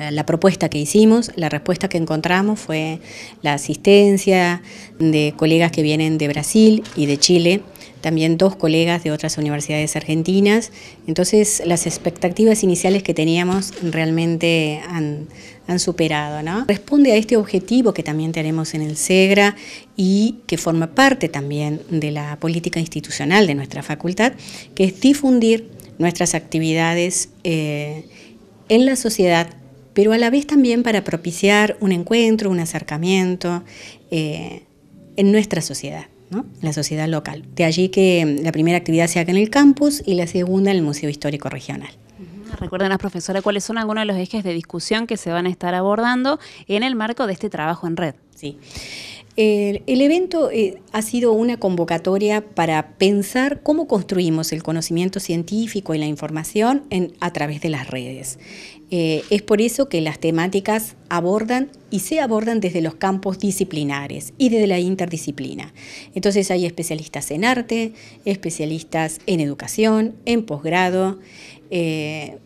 Eh, la propuesta que hicimos, la respuesta que encontramos fue la asistencia de colegas que vienen de Brasil y de Chile, también dos colegas de otras universidades argentinas. Entonces las expectativas iniciales que teníamos realmente han, superado. ¿no? Responde a este objetivo que también tenemos en el SEGRA y que forma parte también de la política institucional de nuestra facultad, que es difundir nuestras actividades eh, en la sociedad pero a la vez también para propiciar un encuentro, un acercamiento eh, en nuestra sociedad, ¿no? la sociedad local. De allí que mm, la primera actividad se haga en el campus y la segunda en el Museo Histórico Regional. Recuerden, profesora, cuáles son algunos de los ejes de discusión que se van a estar abordando en el marco de este trabajo en red. Sí el evento eh, ha sido una convocatoria para pensar cómo construimos el conocimiento científico y la información a través de las redes. Eh, es por eso que las temáticas abordan y se abordan desde los campos disciplinares y desde la interdisciplina. Entonces hay especialistas en arte, especialistas en educación, en posgrado, eh,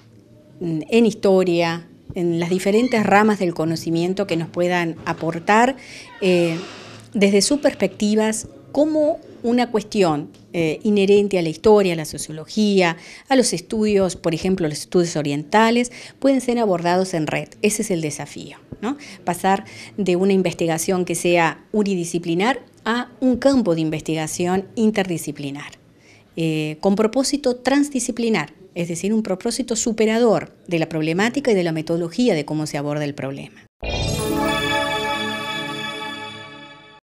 en historia, en las diferentes ramas del conocimiento que nos puedan aportar eh, desde sus perspectivas cómo una cuestión eh, inherente a la historia, a la sociología, a los estudios, por ejemplo, los estudios orientales, pueden ser abordados en red. Ese es el desafío, ¿no? Pasar de una investigación que sea unidisciplinar a un campo de investigación interdisciplinar. Eh, con propósito transdisciplinar, es decir, un propósito superador de la problemática y de la metodología de cómo se aborda el problema.